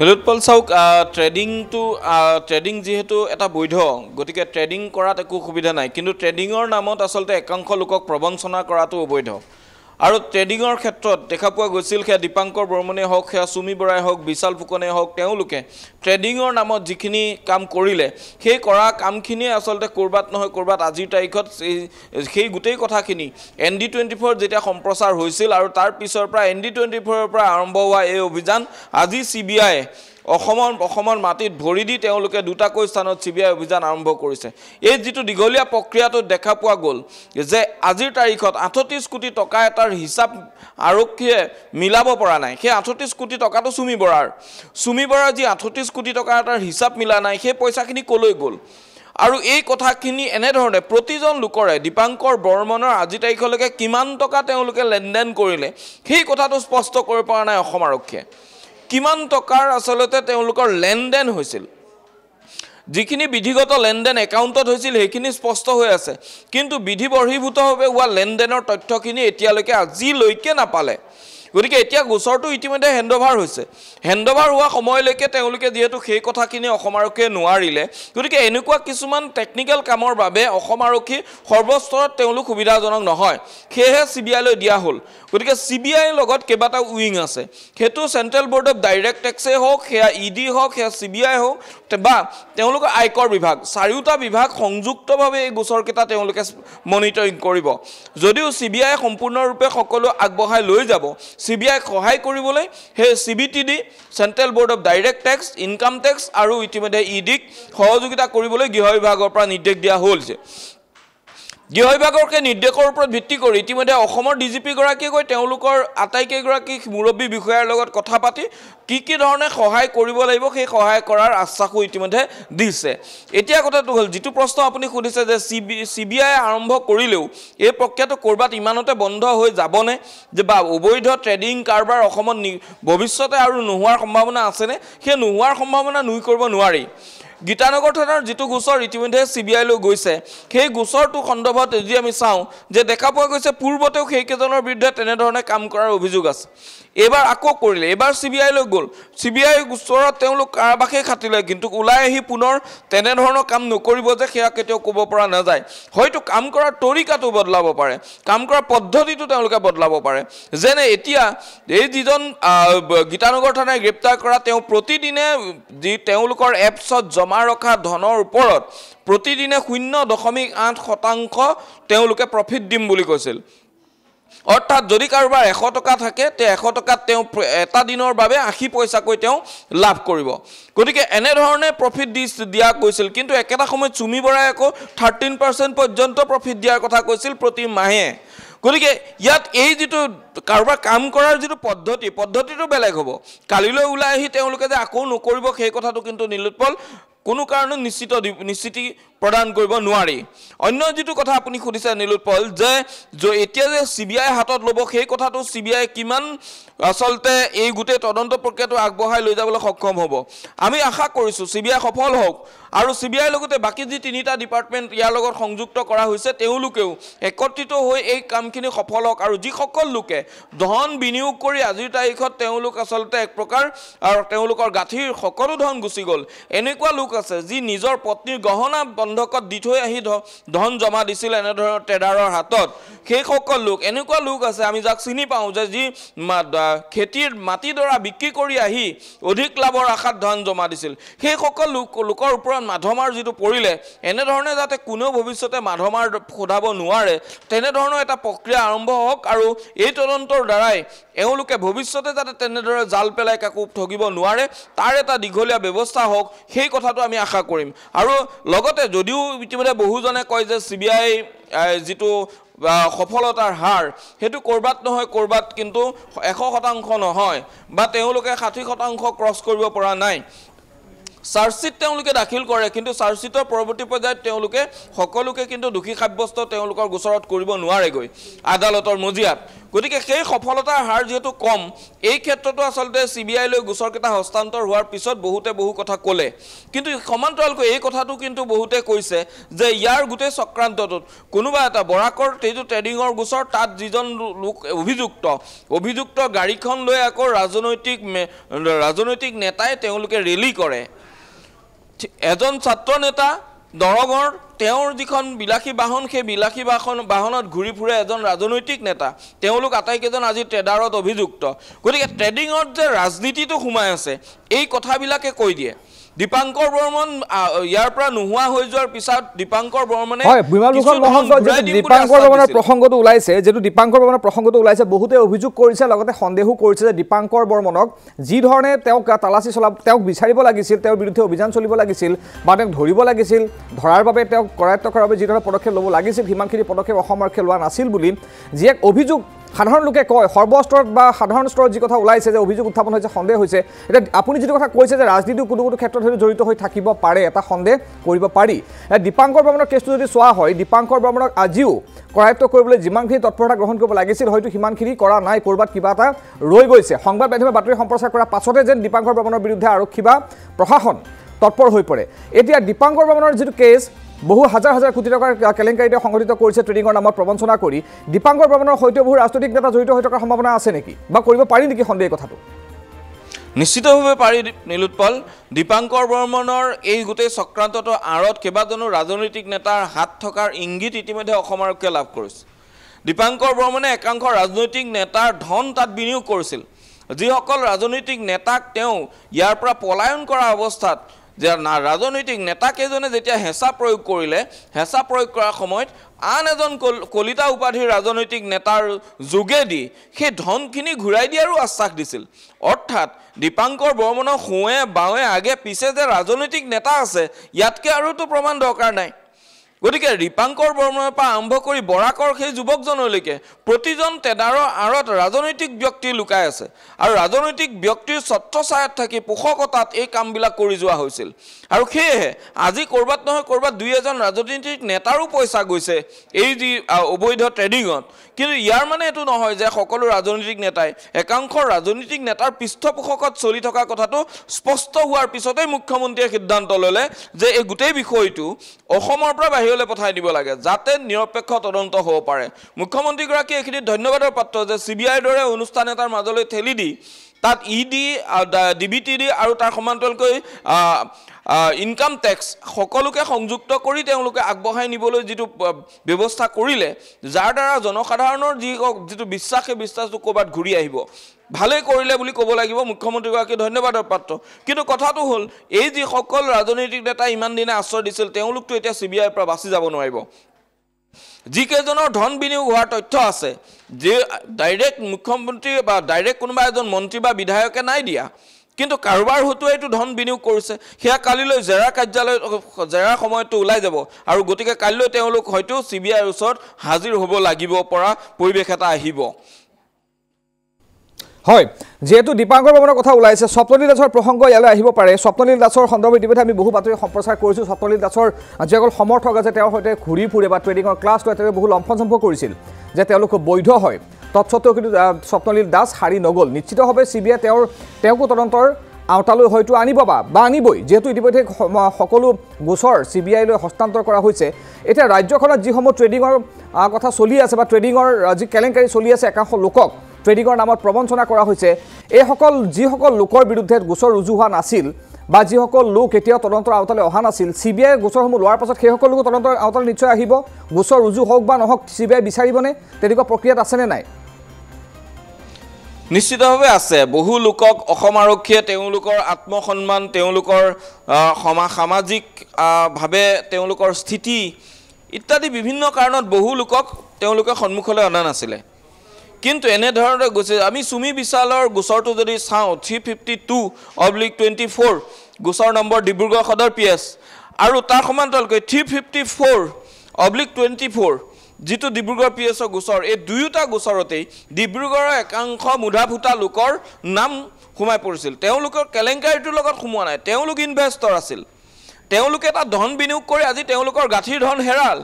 ভেলুৎপল চাওক ট্ৰেডিংটো ট্ৰেডিং যিহেতু এটা বৈধ গতিকে ট্ৰেডিং কৰাত একো সুবিধা নাই কিন্তু ট্ৰেডিঙৰ নামত আচলতে একাংশ লোকক প্ৰৱঞ্চনা কৰাটো অবৈধ আৰু ট্ৰেডিঙৰ ক্ষেত্ৰত দেখা পোৱা গৈছিল সেয়া দীপাংকৰ বৰ্মনেই হওক সেয়া চুমি বৰাই হওক বিশাল ফুকনেই হওক তেওঁলোকে ট্ৰেডিঙৰ নামত যিখিনি কাম কৰিলে সেই কৰা কামখিনিয়ে আচলতে ক'ৰবাত নহয় ক'ৰবাত আজিৰ তাৰিখত সেই গোটেই কথাখিনি এন ডি টুৱেণ্টি ফ'ৰ যেতিয়া সম্প্ৰচাৰ হৈছিল আৰু তাৰ পিছৰ পৰা এন ডি টুৱেণ্টি ফ'ৰৰ পৰা আৰম্ভ হোৱা এই অভিযান আজি চি বি আইয়ে অসমৰ অসমৰ মাটিত ভৰি দি তেওঁলোকে দুটাকৈ স্থানত চি বি আই অভিযান আৰম্ভ কৰিছে এই যিটো দীঘলীয়া প্ৰক্ৰিয়াটো দেখা পোৱা গ'ল যে আজিৰ তাৰিখত আঠত্ৰিছ কোটি টকা এটাৰ হিচাপ আৰক্ষীয়ে মিলাব পৰা নাই সেই আঠত্ৰিছ কোটি টকাটো চুমি বৰাৰ চুমি বৰাৰ যি আঠত্ৰিছ কোটি টকা এটাৰ হিচাপ মিলা নাই সেই পইচাখিনি ক'লৈ গ'ল আৰু এই কথাখিনি এনেধৰণে প্ৰতিজন লোকৰে দীপাংকৰ বৰ্মনৰ আজিৰ তাৰিখলৈকে কিমান টকা তেওঁলোকে লেনদেন কৰিলে সেই কথাটো স্পষ্ট কৰিব পৰা নাই অসম আৰক্ষীয়ে কিমান টকাৰ আচলতে তেওঁলোকৰ লেনদেন হৈছিল যিখিনি বিধিগত লেনদেন একাউণ্টত হৈছিল সেইখিনি স্পষ্ট হৈ আছে কিন্তু বিধি বহিৰ্ভূতভাৱে হোৱা লেনদেনৰ তথ্যখিনি এতিয়ালৈকে আজিলৈকে নাপালে গতিকে এতিয়া গোচৰটো ইতিমধ্যে হেণ্ডঅভাৰ হৈছে হেণ্ডঅভাৰ হোৱা সময়লৈকে তেওঁলোকে যিহেতু সেই কথাখিনি অসম আৰক্ষীয়ে নোৱাৰিলে গতিকে এনেকুৱা কিছুমান টেকনিকেল কামৰ বাবে অসম আৰক্ষী সৰ্বস্তৰত তেওঁলোক সুবিধাজনক নহয় সেয়েহে চি বি আইলৈ দিয়া হ'ল গতিকে চি বি আইৰ লগত কেইবাটাও উইং আছে সেইটো চেণ্ট্ৰেল বৰ্ড অফ ডাইৰেক্ট টেক্সেই হওক সেয়া ই ডি হওক সেয়া চি বি আই হওক বা তেওঁলোকৰ আয়কৰ বিভাগ চাৰিওটা বিভাগ সংযুক্তভাৱে এই গোচৰকেইটা তেওঁলোকে মনিটৰিং কৰিব যদিও চি বি আই সম্পূৰ্ণৰূপে সকলো আগবঢ়াই লৈ যাব চি বি আইক সহায় কৰিবলৈ সেই C B T D central board of direct tax income tax আৰু ইতিমধ্যে ই e ডিক সহযোগিতা কৰিবলৈ গৃহ বিভাগৰ পৰা নিৰ্দেশ দিয়া হ'ল যে গৃহ বিভাগৰ সেই নিৰ্দেশৰ ওপৰত ভিত্তি কৰি ইতিমধ্যে অসমৰ ডি জি পিগৰাকীয়ে গৈ তেওঁলোকৰ আটাইকেইগৰাকী মুৰব্বী বিষয়াৰ লগত কথা পাতি কি কি ধৰণে সহায় কৰিব লাগিব সেই সহায় কৰাৰ আশ্বাসো ইতিমধ্যে দিছে এতিয়া কথাটো হ'ল যিটো প্ৰশ্ন আপুনি সুধিছে যে C B C B I আৰম্ভ কৰিলেও এই প্ৰক্ৰিয়াটো ক'ৰবাত ইমানতে বন্ধ হৈ যাবনে যে বা অবৈধ ট্ৰেডিং কাৰবাৰ অসমত ভৱিষ্যতে আৰু নোহোৱাৰ সম্ভাৱনা আছেনে সেই নোহোৱাৰ সম্ভাৱনা নুই কৰিব নোৱাৰি গীতানগৰ থানাৰ যিটো গোচৰ ইতিমধ্যে চি বি আইলৈ গৈছে সেই গোচৰটো সন্দৰ্ভত যদি আমি চাওঁ যে দেখা পোৱা গৈছে পূৰ্বতেও সেইকেইজনৰ বিৰুদ্ধে তেনেধৰণে কাম কৰাৰ অভিযোগ আছে এইবাৰ আকৌ কৰিলে এইবাৰ চি বি আই লৈ গ'ল চি বি আইৰ ওচৰত তেওঁলোক কাৰাবাসেই খাটিলে কিন্তু ওলাই আহি পুনৰ তেনেধৰণৰ কাম নকৰিব যে সেয়া কেতিয়াও ক'ব পৰা নাযায় হয়তো কাম কৰাৰ তৰিকাটো বদলাব পাৰে কাম কৰাৰ পদ্ধতিটো তেওঁলোকে বদলাব পাৰে যেনে এতিয়া এই যিজন গীতানগৰ থানাই গ্ৰেপ্তাৰ কৰা তেওঁ প্ৰতিদিনে যি তেওঁলোকৰ এপছত জমা ৰখা ধনৰ ওপৰত প্ৰতিদিনে শূন্য দশমিক আঠ শতাংশ তেওঁলোকে প্ৰফিট দিম বুলি কৈছিল অৰ্থাৎ যদি কাৰোবাৰ এশ টকা থাকে তে এশ টকাত তেওঁ এটা দিনৰ বাবে আশী পইচাকৈ তেওঁ লাভ কৰিব গতিকে এনেধৰণে প্ৰফিট দি দিয়া গৈছিল কিন্তু একেটা সময়ত চুমি বৰাই আকৌ থাৰ্টিন পাৰ্চেণ্ট পৰ্যন্ত প্ৰফিট দিয়াৰ কথা কৈছিল প্ৰতি মাহে গতিকে ইয়াত এই যিটো কাৰোবাৰ কাম কৰাৰ যিটো পদ্ধতি পদ্ধতিটো বেলেগ হ'ব কালিলৈ ওলাই আহি তেওঁলোকে যে আকৌ নকৰিব সেই কথাটো কিন্তু নীলোৎপল কোনো কাৰণে নিশ্চিত নিশ্চিতি প্ৰদান কৰিব নোৱাৰি অন্য যিটো কথা আপুনি সুধিছে নীলোৎপল যে এতিয়া যে চি বি আই হাতত ল'ব সেই কথাটো চি বি আই কিমান আচলতে এই গোটেই তদন্ত প্ৰক্ৰিয়াটো আগবঢ়াই লৈ যাবলৈ সক্ষম হ'ব আমি আশা কৰিছোঁ চি বি আই সফল হওক আৰু চি বি আইৰ লগতে বাকী যি তিনিটা ডিপাৰ্টমেণ্ট ইয়াৰ লগত সংযুক্ত কৰা হৈছে তেওঁলোকেও একত্ৰিত হৈ এই কামখিনি সফল হওক আৰু যিসকল লোকে ধন বিনিয়োগ কৰি আজিৰ তাৰিখত তেওঁলোক আচলতে এক প্ৰকাৰ আৰু তেওঁলোকৰ গাঁঠিৰ সকলো ধন গুচি গ'ল এনেকুৱা লোক আছে যি নিজৰ পত্নীৰ গহনা বন্ধকত দি থৈ আহি ধন জমা দিছিল এনেধৰণৰ ট্ৰেডাৰৰ হাতত সেইসকল লোক এনেকুৱা লোক আছে আমি যাক চিনি পাওঁ যে যি খেতিৰ মাটিডৰা বিক্ৰী কৰি আহি অধিক লাভৰ আশাত ধন জমা দিছিল সেইসকল লোক লোকৰ ওপৰত মাধমাৰ যিটো পৰিলে এনেধৰণে যাতে কোনেও ভৱিষ্যতে মাধমাৰ সোধাব নোৱাৰে তেনেধৰণৰ এটা প্ৰক্ৰিয়া আৰম্ভ হওক আৰু এই তদন্তৰ দ্বাৰাই এওঁলোকে ভৱিষ্যতে যাতে তেনেদৰে জাল পেলাই কাকো ঠগিব নোৱাৰে তাৰ এটা দীঘলীয়া ব্যৱস্থা হওক সেই কথাটো আমি আশা কৰিম আৰু লগতে যদিও ইতিমধ্যে বহুজনে কয় যে চি বি আই যিটো সফলতাৰ হাৰ সেইটো ক'ৰবাত নহয় ক'ৰবাত কিন্তু এশ শতাংশ নহয় বা তেওঁলোকে ষাঠি শতাংশ ক্ৰছ কৰিব পৰা নাই চাৰ্চিত তেওঁলোকে দাখিল কৰে কিন্তু চাৰ্জশ্বিটৰ পৰৱৰ্তী পৰ্যায়ত তেওঁলোকে সকলোকে কিন্তু দোষী সাব্যস্ত তেওঁলোকৰ গোচৰত কৰিব নোৱাৰেগৈ আদালতৰ মজিয়াত গতিকে সেই সফলতাৰ হাৰ যিহেতু কম এই ক্ষেত্ৰতো আচলতে চি বি আইলৈ গোচৰকেইটা হস্তান্তৰ হোৱাৰ পিছত বহুতে বহু কথা ক'লে কিন্তু সমান্তৰালকৈ এই কথাটো কিন্তু বহুতে কৈছে যে ইয়াৰ গোটেই চক্ৰান্তটোত কোনোবা এটা বৰাকৰ এইটো ট্ৰেডিঙৰ গোচৰ তাত যিজন লোক অভিযুক্ত অভিযুক্ত গাড়ীখন লৈ আকৌ ৰাজনৈতিক ৰাজনৈতিক নেতাই তেওঁলোকে ৰেলী কৰে এজন ছাত্ৰ নেতা দৰঙৰ তেওঁৰ যিখন বিলাসী বাহন সেই বিলাসী বাহন বাহনত ঘূৰি ফুৰে এজন ৰাজনৈতিক নেতা তেওঁলোক আটাইকেইজন আজি ট্ৰেডাৰত অভিযুক্ত গতিকে ট্ৰেডিঙত যে ৰাজনীতিটো সোমাই আছে এই কথাবিলাকে কৈ দিয়ে দীপাংকৰ বৰ্মন ইয়াৰ পৰা নোহোৱা হৈ যোৱাৰ পিছত দীপাংকৰ বৰ্মনে হয় ভীমালোকৰ মহন্ত যিটো দীপাংকৰ বৰ্মনৰ প্ৰসংগটো ওলাইছে যিটো দীপাংকৰ বৰ্মনৰ প্ৰসংগটো ওলাইছে বহুতে অভিযোগ কৰিছে লগতে সন্দেহো কৰিছে যে দীপাংকৰ বৰ্মনক যিধৰণে তেওঁক তালাচী চলাব তেওঁক বিচাৰিব লাগিছিল তেওঁৰ বিৰুদ্ধে অভিযান চলিব লাগিছিল বা তেওঁক ধৰিব লাগিছিল ধৰাৰ বাবে তেওঁক কৰায়ত্ব কৰাৰ বাবে যিধৰণে পদক্ষেপ ল'ব লাগিছিল সিমানখিনি পদক্ষেপ অসম অসমৰ্থে লোৱা নাছিল বুলি যি এক অভিযোগ সাধাৰণ লোকে কয় সৰ্বস্তৰত বা সাধাৰণ স্তৰত যি কথা ওলাইছে যে অভিযোগ উত্থাপন হৈছে সন্দেহ হৈছে এতিয়া আপুনি যিটো কথা কৈছে যে ৰাজনীতিৰ কোনো কোনো ক্ষেত্ৰত হয়তো জড়িত হৈ থাকিব পাৰে এটা সন্দেহ কৰিব পাৰি দীপাংকৰ ব্ৰাহ্মণৰ কেছটো যদি চোৱা হয় দীপাংকৰ বৰ্মনক আজিও কৰায়ত্ব কৰিবলৈ যিমানখিনি তৎপৰতা গ্ৰহণ কৰিব লাগিছিল হয়তো সিমানখিনি কৰা নাই ক'ৰবাত কিবা এটা ৰৈ গৈছে সংবাদ মাধ্যমে বাতৰি সম্প্ৰচাৰ কৰাৰ পাছতে যেন দীপাংকৰ ব্ৰাহ্মণৰ বিৰুদ্ধে আৰক্ষী বা প্ৰশাসন তৎপৰ হৈ পৰে এতিয়া দীপাংকৰ বৰ্মনৰ যিটো কেছ বহু হাজাৰ হাজাৰ কোটি টকাৰ কেলেংকাৰীতে সংঘটিত কৰিছে ট্ৰেডিঙৰ নামত প্ৰবঞ্চনা কৰি দীপাংকৰ ভ্ৰমণৰ সৈতে বহু ৰাজনৈতিক নেতা জড়িত হৈ থকাৰ সম্ভাৱনা আছে নেকি বা কৰিব পাৰি নেকি সন্দেহ কথাটো নিশ্চিতভাৱে পাৰি নীলোৎপল দীপাংকৰ বৰ্মনৰ এই গোটেই চক্ৰান্তটো আঁৰত কেইবাজনো ৰাজনৈতিক নেতাৰ হাত থকাৰ ইংগিত ইতিমধ্যে অসম আৰক্ষীয়ে লাভ কৰিছে দীপাংকৰ বৰ্মনে একাংশ ৰাজনৈতিক নেতাৰ ধন তাত বিনিয়োগ কৰিছিল যিসকল ৰাজনৈতিক নেতাক তেওঁ ইয়াৰ পৰা পলায়ন কৰা অৱস্থাত যে না ৰাজনৈতিক নেতাকেইজনে যেতিয়া হেঁচা প্ৰয়োগ কৰিলে হেঁচা প্ৰয়োগ কৰাৰ সময়ত আন এজন কলিতা উপাধিৰ ৰাজনৈতিক নেতাৰ যোগেদি সেই ধনখিনি ঘূৰাই দিয়াৰো আশ্বাস দিছিল অৰ্থাৎ দীপাংকৰ বৰ্মনৰ সোঁৱে বাৱে আগে পিছে যে ৰাজনৈতিক নেতা আছে ইয়াতকৈ আৰুতো প্ৰমাণ দৰকাৰ নাই গতিকে ৰিপাংকৰ বৰ্মাৰ পৰা আৰম্ভ কৰি বৰাকৰ সেই যুৱকজনলৈকে প্ৰতিজন টেডাৰৰ আঁৰত ৰাজনৈতিক ব্যক্তি লুকাই আছে আৰু ৰাজনৈতিক ব্যক্তিৰ ছত্ৰছায়াত থাকি পোষকতাত এই কামবিলাক কৰি যোৱা হৈছিল আৰু সেয়েহে আজি ক'ৰবাত নহয় ক'ৰবাত দুই এজন ৰাজনৈতিক নেতাৰো পইচা গৈছে এই যি অবৈধ ট্ৰেডিঙত কিন্তু ইয়াৰ মানে এইটো নহয় যে সকলো ৰাজনৈতিক নেতাই একাংশ ৰাজনৈতিক নেতাৰ পৃষ্ঠপোষকত চলি থকা কথাটো স্পষ্ট হোৱাৰ পিছতেই মুখ্যমন্ত্ৰীয়ে সিদ্ধান্ত ল'লে যে এই গোটেই বিষয়টো অসমৰ পৰা বাহিৰত ইউটিলৈ পঠাই দিব লাগে যাতে নিৰপেক্ষ তদন্ত হ'ব পাৰে মুখ্যমন্ত্ৰীগৰাকীয়ে এইখিনি ধন্যবাদৰ পাত্ৰ যে চি বি আইৰ দৰে অনুষ্ঠান এটাৰ মাজলৈ ঠেলি দি তাত E D D B T D আৰু তাৰ সমান্তৰালকৈ ইনকাম টেক্স সকলোকে সংযুক্ত কৰি তেওঁলোকে আগবঢ়াই নিবলৈ যিটো ব্যৱস্থা কৰিলে যাৰ দ্বাৰা জনসাধাৰণৰ যি যিটো বিশ্বাস সেই বিশ্বাসটো ক'ৰবাত ঘূৰি আহিব ভালেই কৰিলে বুলি ক'ব লাগিব মুখ্যমন্ত্ৰীগৰাকী ধন্যবাদৰ পাত্ৰ কিন্তু কথাটো হ'ল এই যিসকল ৰাজনৈতিক নেতাই ইমান দিনে আশ্ৰয় দিছিল তেওঁলোকতো এতিয়া চি বি আইৰ পৰা বাচি যাব নোৱাৰিব যিকেইজনৰ ধন বিনিয়োগ হোৱাৰ তথ্য আছে যি ডাইৰেক্ট মুখ্যমন্ত্ৰী বা ডাইৰেক্ট কোনোবা এজন মন্ত্ৰী বা বিধায়কে নাই দিয়া কিন্তু কাৰোবাৰ এইটো ধন বিনিয়োগ কৰিছে সেয়া কালিলৈ জেৰা কাৰ্যালয়ত জেৰাৰ সময়তো ওলাই যাব আৰু গতিকে কাইলৈ তেওঁলোক হয়তো চি বি আইৰ ওচৰত হাজিৰ হ'ব লাগিব পৰা পৰিৱেশ এটা আহিব হয় যিহেতু দীপাংকৰ বৰ্মনৰ কথা ওলাইছে স্বপ্নলীল দাসৰ প্ৰসংগ ইয়ালৈ আহিব পাৰে স্বপ্নলীল দাসৰ সন্দৰ্ভত ইতিমধ্যে আমি বহু বাতৰি সম্প্ৰচাৰ কৰিছোঁ স্বপ্নলীল দাসৰ যিসকল সমৰ্থক আছে তেওঁৰ সৈতে ঘূৰি ফুৰে বা ট্ৰেডিঙৰ ক্লাছ লৈ তেওঁলোকে বহু লম্ফম্ফ কৰিছিল যে তেওঁলোক বৈধ হয় তৎসত্বেও কিন্তু স্বপ্নলীল দাস হাৰি নগ'ল নিশ্চিতভাৱে চি বি আই তেওঁৰ তেওঁকো তদন্তৰ আওতালৈ হয়তো আনিব বা আনিবই যিহেতু ইতিমধ্যে সকলো গোচৰ চি বি আইলৈ হস্তান্তৰ কৰা হৈছে এতিয়া ৰাজ্যখনত যিসমূহ ট্ৰেডিঙৰ কথা চলি আছে বা ট্ৰেডিঙৰ যি কেলেংকাৰী চলি আছে একাংশ লোকক ট্ৰেডিঙৰ নামত প্ৰবঞ্চনা কৰা হৈছে এইসকল যিসকল লোকৰ বিৰুদ্ধে গোচৰ ৰুজু হোৱা নাছিল বা যিসকল লোক এতিয়াও তদন্তৰ আওতালৈ অহা নাছিল চি বি আই গোচৰসমূহ লোৱাৰ পাছত সেইসকল লোকো তদন্তৰ আওতালৈ নিশ্চয় আহিব গোচৰ ৰুজু হওক বা নহওক চি বি আই বিচাৰিবনে তেনেকুৱা প্ৰক্ৰিয়াত আছেনে নাই নিশ্চিতভাৱে আছে বহু লোকক অসম আৰক্ষীয়ে তেওঁলোকৰ আত্মসন্মান তেওঁলোকৰ সমা সামাজিকভাৱে তেওঁলোকৰ স্থিতি ইত্যাদি বিভিন্ন কাৰণত বহু লোকক তেওঁলোকে সন্মুখলৈ অনা নাছিলে কিন্তু এনেধৰণে গৈছে আমি চুমি বিশালৰ গোচৰটো যদি চাওঁ three fifty two oblique twenty four গোচৰ নম্বৰ ডিব্ৰুগড় সদৰ পি এছ আৰু তাৰ সমান্তৰালকৈ three fifty four oblique twenty four যিটো ডিব্ৰুগড় পি এছৰ গোচৰ এই দুয়োটা গোচৰতেই ডিব্ৰুগড়ৰ একাংশ মুধা ফুটা লোকৰ নাম সোমাই পৰিছিল তেওঁলোকৰ কেলেংকাৰীটোৰ লগত সোমোৱা নাই তেওঁলোক ইনভেষ্টৰ আছিল তেওঁলোকে এটা ধন বিনিয়োগ কৰি আজি তেওঁলোকৰ গাঁঠিৰ ধন হেৰাল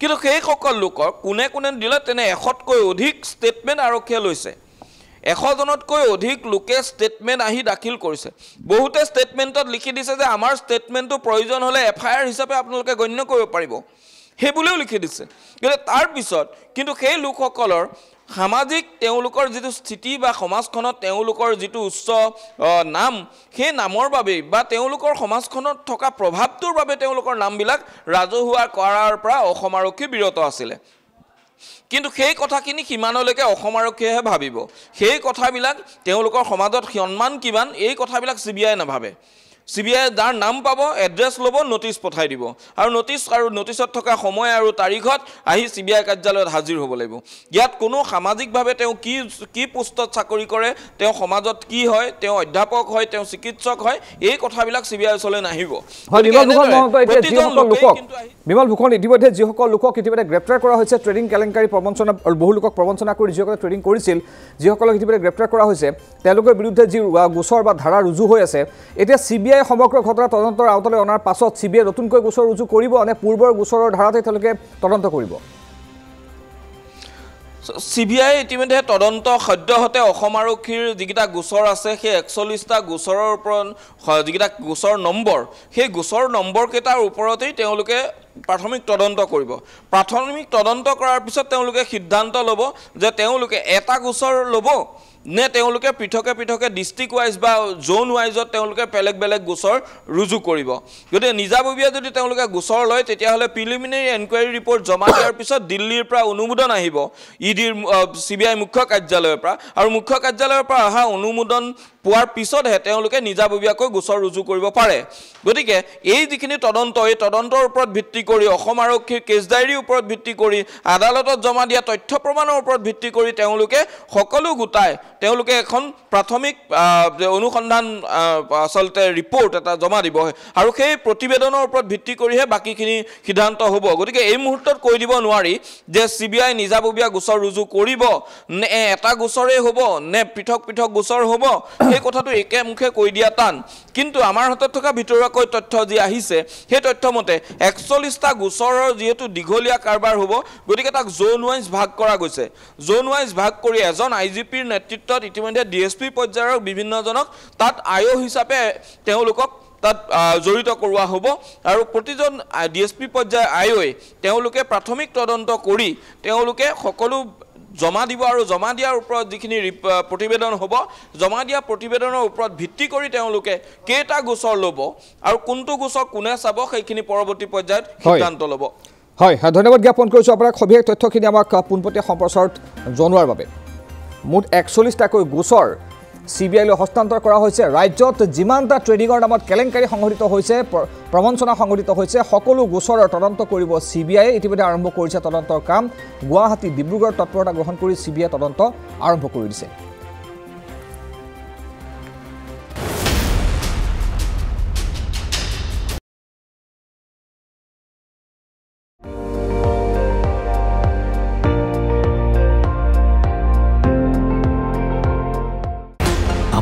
কিন্তু সেইসকল লোকক কোনে কোনে দিলে তেনে এশতকৈ অধিক ষ্টেটমেণ্ট আৰক্ষীয়ে লৈছে এশজনতকৈ অধিক লোকে ষ্টেটমেণ্ট আহি দাখিল কৰিছে বহুতে ষ্টেটমেণ্টত লিখি দিছে যে আমাৰ ষ্টেটমেণ্টটো প্ৰয়োজন হ'লে এফ আই আৰ হিচাপে আপোনালোকে গণ্য কৰিব পাৰিব সেইবুলিও লিখি দিছে কিন্তু তাৰপিছত কিন্তু সেই লোকসকলৰ সামাজিক তেওঁলোকৰ যিটো স্থিতি বা সমাজখনত তেওঁলোকৰ যিটো উচ্চ নাম সেই নামৰ বাবেই বা তেওঁলোকৰ সমাজখনত থকা প্ৰভাৱটোৰ বাবে তেওঁলোকৰ নামবিলাক ৰাজহুৱা কৰাৰ পৰা অসম আৰক্ষী বিৰত আছিলে কিন্তু সেই কথাখিনি সিমানলৈকে অসম আৰক্ষীয়েহে ভাবিব সেই কথাবিলাক তেওঁলোকৰ সমাজত সন্মান কিমান এই কথাবিলাক চি বি আই নাভাবে চি বি আই যাৰ নাম পাব এড্ৰেছ ল'ব নটিচ পঠাই দিব আৰু নটিচ আৰু নটিচত থকা সময় আৰু তাৰিখত আহি চি বি আই কাৰ্যালয়ত হাজিৰ হ'ব লাগিব ইয়াত কোনো সামাজিকভাৱে তেওঁ কি কি পোষ্টত চাকৰি কৰে তেওঁ সমাজত কি হয় তেওঁ অধ্যাপক হয় তেওঁ চিকিৎসক হয় এই কথাবিলাক চি বি আই ওচৰলৈ নাহিব বিমল ফুকন ইতিমধ্যে যিসকল লোকক ইতিমধ্যে গ্ৰেপ্তাৰ কৰা হৈছে ট্ৰেডিং কেলেংকাৰী প্ৰবঞ্চনা বহু লোকক প্ৰবঞ্চনা কৰি যিসকলে ট্ৰেডিং কৰিছিল যিসকলক ইতিমধ্যে গ্ৰেপ্তাৰ কৰা হৈছে তেওঁলোকৰ বিৰুদ্ধে যি গোচৰ বা ধাৰা ৰুজু হৈ আছে এতিয়া চি বি আই এই সমগ্র ঘটনা তদন্তর আওতলে অনার পাছত সি নতুন কই গোসর রুজু করিব অনে পূর্বর গোসর ধারাতে তেলকে তদন্ত করিব সি আই ইতিমধ্যে তদন্ত সদ্যহতে অসম আৰক্ষীৰ যিকেইটা গোচৰ আছে সেই একচল্লিছটা গোচৰৰ ওপৰত যিকেইটা গোচৰ নম্বৰ সেই গোচৰ নম্বৰকেইটাৰ ওপৰতেই তেওঁলোকে প্ৰাথমিক তদন্ত কৰিব প্ৰাথমিক তদন্ত কৰাৰ পিছত তেওঁলোকে সিদ্ধান্ত ল'ব যে তেওঁলোকে এটা গোচৰ ল'ব নে তেওঁলোকে পৃথকে পৃথকে ডিষ্ট্ৰিক্ট ৱাইজ বা জ'ন ৱাইজত তেওঁলোকে বেলেগ বেলেগ গোচৰ ৰুজু কৰিব গতিকে নিজাববীয়া যদি তেওঁলোকে গোচৰ লয় তেতিয়াহ'লে প্ৰিলিমিনেৰী এনকুৱাৰী ৰিপৰ্ট জমা দিয়াৰ পিছত দিল্লীৰ পৰা অনুমোদন আহিব ই ডিৰ চি বি আই মুখ্য কাৰ্যালয়ৰ পৰা আৰু মুখ্য কাৰ্যালয়ৰ পৰা অহা অনুমোদন পোৱাৰ পিছতহে তেওঁলোকে নিজাববীয়াকৈ গোচৰ ৰুজু কৰিব পাৰে গতিকে এই যিখিনি তদন্ত এই তদন্তৰ ওপৰত ভিত্তি কৰি অসম আৰক্ষীৰ কেছ ডায়েৰীৰ ওপৰত ভিত্তি কৰি আদালতত জমা দিয়া তথ্য প্ৰমাণৰ ওপৰত ভিত্তি কৰি তেওঁলোকে সকলো গোটাই তেওঁলোকে এখন প্ৰাথমিক অনুসন্ধান আচলতে ৰিপৰ্ট এটা জমা দিব আৰু সেই প্ৰতিবেদনৰ ওপৰত ভিত্তি কৰিহে বাকীখিনি সিদ্ধান্ত হ'ব গতিকে এই মুহূৰ্তত কৈ দিব নোৱাৰি যে চি বি আই নিজাববীয়া গোচৰ ৰুজু কৰিব নে এটা গোচৰেই হ'ব নে পৃথক পৃথক গোচৰ হ'ব সেই কথাটো একেমুখে কৈ দিয়া টান কিন্তু আমাৰ হাতত থকা ভিতৰুৱাকৈ তথ্য যি আহিছে সেই তথ্যমতে একচল্লিছটা গোচৰৰ যিহেতু দীঘলীয়া কাৰবাৰ হ'ব গতিকে তাক জ'ন ৱাইজ ভাগ কৰা গৈছে জ'ন ৱাইজ ভাগ কৰি এজন আই জি পিৰ নেতৃত্ব ক্ষেত্ৰত ইতিমধ্যে ডি এছ পি পৰ্যায়ৰ বিভিন্নজনক তাত আয়ো হিচাপে তেওঁলোকক তাত জড়িত কৰোৱা হ'ব আৰু প্ৰতিজন ডি এছ পি পৰ্যায়ৰ আয়োই প্ৰাথমিক তদন্ত কৰি তেওঁলোকে সকলো জমা দিব আৰু জমা দিয়াৰ ওপৰত যিখিনি প্ৰতিবেদন হ'ব জমা দিয়া প্ৰতিবেদনৰ ওপৰত ভিত্তি কৰি তেওঁলোকে কেইটা গোচৰ ল'ব আৰু কোনটো গোচৰ কোনে চাব সেইখিনি পৰৱৰ্তী পৰ্যায়ত সিদ্ধান্ত ল'ব হয় ধন্যবাদ জ্ঞাপন কৰিছো আপোনাক সবিশেষ তথ্যখিনি আমাক পোনপটীয়া সম্প্ৰচাৰত জনোৱাৰ বাবে মুঠ একচল্লিছটাকৈ গোচৰ চি বি আইলৈ হস্তান্তৰ কৰা হৈছে ৰাজ্যত যিমানটা ট্ৰেডিঙৰ নামত কেলেংকাৰী সংঘটিত হৈছে প্ৰবঞ্চনা সংঘটিত হৈছে সকলো গোচৰৰ তদন্ত কৰিব চি বি আইয়ে ইতিমধ্যে আৰম্ভ কৰিছে তদন্তৰ কাম গুৱাহাটী ডিব্ৰুগড়ৰ তৎপৰতা গ্ৰহণ কৰি চি বি আই তদন্ত আৰম্ভ কৰি দিছে